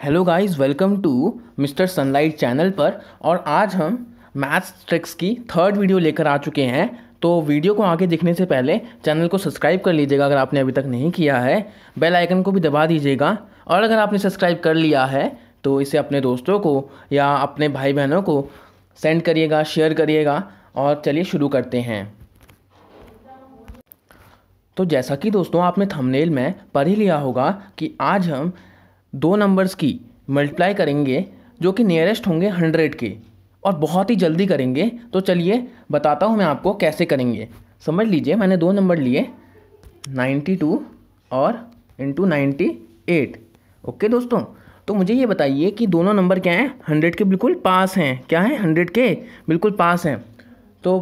hello guys welcome to mister sunlight channel पर और आज हम मैथ्स ट्रिक्स की थर्ड वीडियो लेकर आ चुके हैं तो वीडियो को आगे देखने से पहले चैनल को सब्सक्राइब कर लीजिएगा अगर आपने अभी तक नहीं किया है बेल आइकन को भी दबा दीजिएगा और अगर आपने सब्सक्राइब कर लिया है तो इसे अपने दोस्तों को या अपने भाई बहनों को सेंड करिएगा शेयर करिएगा और चलिए शुरू करते हैं तो जैसा कि दोस्तों आपने थंबनेल में पढ़ ही लिया होगा कि आज हम दो नंबर्स की मल्टीप्लाई करेंगे जो कि नियरेस्ट होंगे हंड्रेड के और बहुत ही जल्दी करेंगे तो चलिए बताता हूँ मैं आपको कैसे करेंगे समझ लीजिए मैंने दो नंबर लिए 92 और इंटू नाइन्टी एट ओके दोस्तों तो मुझे ये बताइए कि दोनों नंबर क्या हैं हंड्रेड के बिल्कुल पास हैं क्या हैं हंड्रेड के बिल्कुल पास हैं तो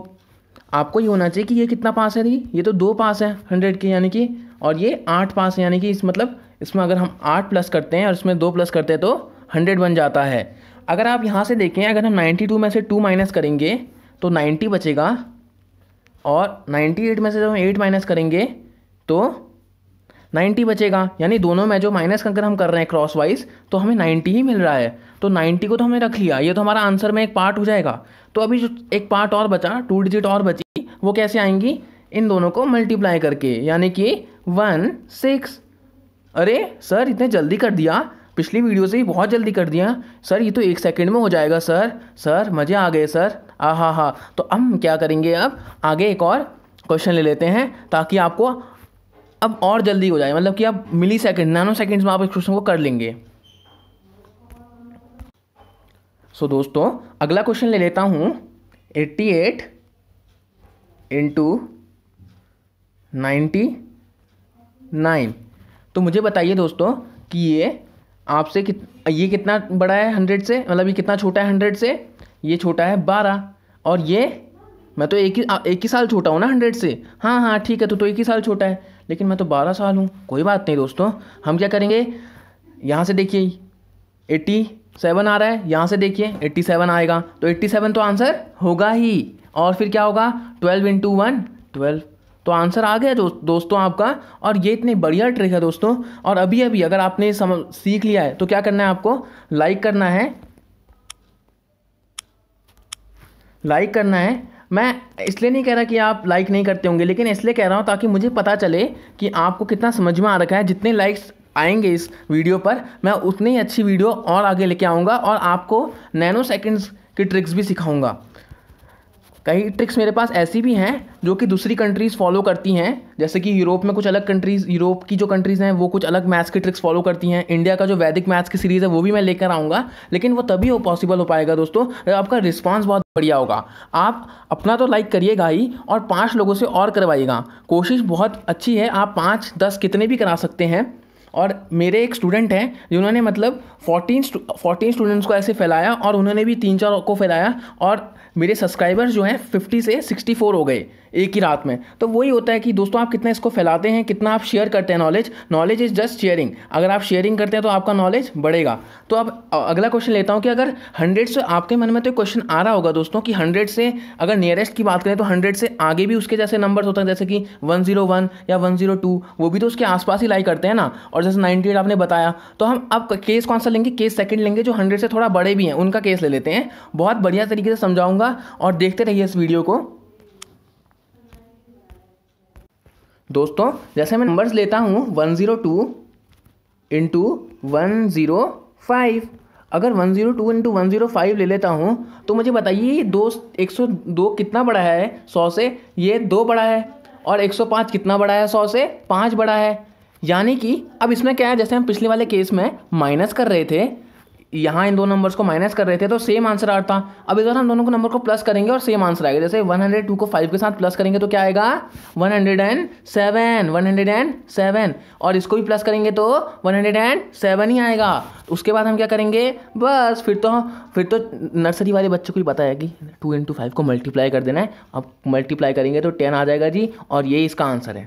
आपको ये होना चाहिए कि ये कितना पास है दी ये तो दो पास है हंड्रेड के यानी कि और ये आठ पास है यानी कि इस मतलब इसमें अगर हम आठ प्लस करते हैं और इसमें दो प्लस करते हैं तो हंड्रेड बन जाता है अगर आप यहाँ से देखें अगर हम 92 में से टू माइनस करेंगे तो 90 बचेगा और 98 में से जब हम एट माइनस करेंगे तो 90 बचेगा यानी दोनों में जो माइनस अगर हम कर रहे हैं क्रॉस वाइज तो हमें 90 ही मिल रहा है तो 90 को तो हमने रख लिया ये तो हमारा आंसर में एक पार्ट हो जाएगा तो अभी जो एक पार्ट और बचा टू डिजिट और बची वो कैसे आएंगी इन दोनों को मल्टीप्लाई करके यानी कि वन सिक्स अरे सर इतने जल्दी कर दिया पिछली वीडियो से ही बहुत जल्दी कर दिया सर ये तो एक सेकंड में हो जाएगा सर सर मज़े आ गए सर आ हा हा तो हम क्या करेंगे अब आगे एक और क्वेश्चन ले लेते हैं ताकि आपको अब और जल्दी हो जाए मतलब कि अब मिली सेकेंड नैनो सेकेंड्स में आप इस क्वेश्चन को कर लेंगे सो so, दोस्तों अगला क्वेश्चन ले लेता हूँ eighty eight into ninety nine तो मुझे बताइए दोस्तों कि ये आपसे कित ये कितना बड़ा है हंड्रेड से मतलब ये कितना छोटा है हंड्रेड से ये छोटा है बारह और ये मैं तो एक ही एक ही साल छोटा हूँ ना हंड्रेड से हाँ हाँ ठीक है तो तो एक ही साल छोटा है लेकिन मैं तो बारह साल हूँ कोई बात नहीं दोस्तों हम क्या करेंगे यहाँ से देखिए एट्टी सेवन आ रहा है यहाँ से देखिए एट्टी सेवन आएगा तो एट्टी सेवन तो आंसर होगा ही और फिर क्या होगा ट्वेल्व इंटू वन ट्वेल्व तो आंसर आ गया दोस्तों आपका और ये इतनी बढ़िया ट्रिक है दोस्तों और अभी अभी अगर आपने समझ सीख लिया है तो क्या करना है आपको लाइक करना है लाइक करना है मैं इसलिए नहीं कह रहा कि आप लाइक नहीं करते होंगे लेकिन इसलिए कह रहा हूँ ताकि मुझे पता चले कि आपको कितना समझ में आ रखा है जितने लाइक्स आएंगे इस वीडियो पर मैं उतनी अच्छी वीडियो और आगे लेके आऊँगा और आपको नैनो सेकेंड्स की ट्रिक्स भी सिखाऊँगा कई ट्रिक्स मेरे पास ऐसी भी हैं जो कि दूसरी कंट्रीज़ फॉलो करती हैं जैसे कि यूरोप में कुछ अलग कंट्रीज़ यूरोप की जो कंट्रीज़ हैं वो कुछ अलग मैथ्स की ट्रिक्स फॉलो करती हैं इंडिया का जो वैदिक मैथ्स की सीरीज़ है वो भी मैं लेकर आऊँगा लेकिन वो तभी हो पॉसिबल हो पाएगा दोस्तों आपका रिस्पॉन्स बहुत बढ़िया होगा आप अपना तो लाइक करिएगा ही और पाँच लोगों से और करवाइएगा कोशिश बहुत अच्छी है आप पाँच दस कितने भी करा सकते हैं और मेरे एक स्टूडेंट हैं जिन्होंने मतलब फोर्टीन फोर्टीन स्टूडेंट्स को ऐसे फैलाया और उन्होंने भी तीन चार को फैलाया और मेरे सब्सक्राइबर्स जो हैं फिफ्टी से सिक्सटी फोर हो गए एक ही रात में तो वही होता है कि दोस्तों आप कितना इसको फैलाते हैं कितना आप शेयर करते हैं knowledge knowledge is just sharing अगर आप शेयरिंग करते हैं तो आपका नॉलेज बढ़ेगा तो अब अगला क्वेश्चन लेता हूँ कि अगर हंड्रेड से आपके मन में तो क्वेश्चन आ रहा होगा दोस्तों कि हंड्रेड से अगर नियरेस्ट की बात करें तो हंड्रेड से आगे भी उसके जैसे नंबर्स होते हैं जैसे कि वन जीरो वन या वन जीरो टू वो भी तो उसके आसपास ही लाई करते हैं ना और जैसे नाइन्टी एट आपने बताया तो हम अब केस कौन सा लेंगे केस सेकंड लेंगे जो हंड्रेड से थोड़ा बड़े भी हैं उनका केस ले लेते हैं बहुत बढ़िया तरीके से समझाऊंगा और देखते रहिए इस वीडियो को दोस्तों जैसे मैं नंबर्स लेता हूँ one zero two into one zero five अगर one zero two into one zero five ले लेता हूँ तो मुझे बताइए दो एक सौ दो कितना बड़ा है सौ से ये दो बड़ा है और एक सौ पाँच कितना बड़ा है सौ से पाँच बड़ा है यानी कि अब इसमें क्या है जैसे हम पिछले वाले केस में माइनस कर रहे थे यहाँ इन दो नंबर्स को माइनस कर रहे थे तो सेम आंसर आ था अब इधर हम दोनों को नंबर को प्लस करेंगे और सेम आंसर आएगा जैसे 102 को 5 के साथ प्लस करेंगे तो क्या आएगा 107 107 और इसको भी प्लस करेंगे तो 107 ही आएगा उसके बाद हम क्या करेंगे बस फिर तो फिर तो नर्सरी वाले बच्चों को ही पता है कि टू इंटू फाइव को मल्टीप्लाई कर देना है अब मल्टीप्लाई करेंगे तो टेन आ जाएगा जी और ये इसका आंसर है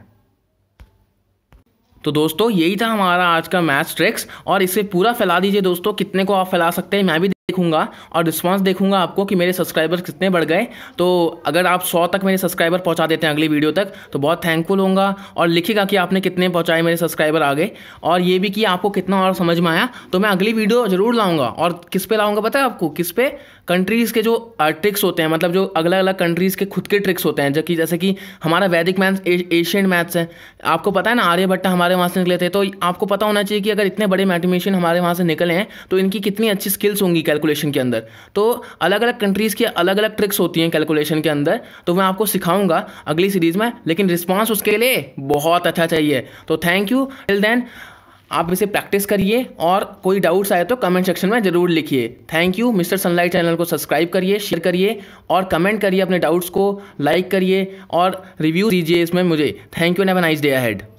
तो दोस्तों यही था हमारा आज का मैच ट्रिक्स और इसे पूरा फैला दीजिए दोस्तों कितने को आप फैला सकते हैं मैं भी देखूंगा और रिस्पांस देखूंगा आपको कि मेरे सब्सक्राइबर कितने बढ़ गए तो अगर आप सौ तक मेरे सब्सक्राइबर पहुंचा देते हैं अगली वीडियो तक तो बहुत थैंकफुल होऊंगा और लिखेगा कि आपने कितने पहुंचाए मेरे सब्सक्राइबर आगे और ये भी कि आपको कितना और समझ में आया तो मैं अगली वीडियो ज़रूर लाऊंगा और किस पे लाऊंगा पता है आपको किस पे कंट्रीज़ के जो ट्रिक्स होते हैं मतलब जो अलग अलग कंट्रीज़ के खुद के ट्रिक्स होते हैं जबकि जैसे कि हमारा वैदिक मैथ एशियन मैथ्स है आपको पता है ना आर्यभट्ट हमारे वहाँ से निकले थे तो आपको पता होना चाहिए कि अगर इतने बड़े मैथमेशियन हमारे वहाँ से निकले हैं तो इनकी कितनी अच्छी स्किल्स होंगी कैलकुलेशन के अंदर तो अलग अलग कंट्रीज़ की अलग अलग ट्रिक्स होती हैं कैलकुलेशन के अंदर तो मैं आपको सिखाऊंगा अगली सीरीज़ में लेकिन रिस्पॉन्स उसके लिए बहुत अच्छा चाहिए तो थैंक यू टिल देन आप इसे प्रैक्टिस करिए और कोई डाउट्स आए तो कमेंट सेक्शन में ज़रूर लिखिए thank you mister sunlight channel को सब्सक्राइब करिए शेयर करिए और कमेंट करिए अपने डाउट्स को लाइक करिए और रिव्यू दीजिए इसमें मुझे thank you nice day ahead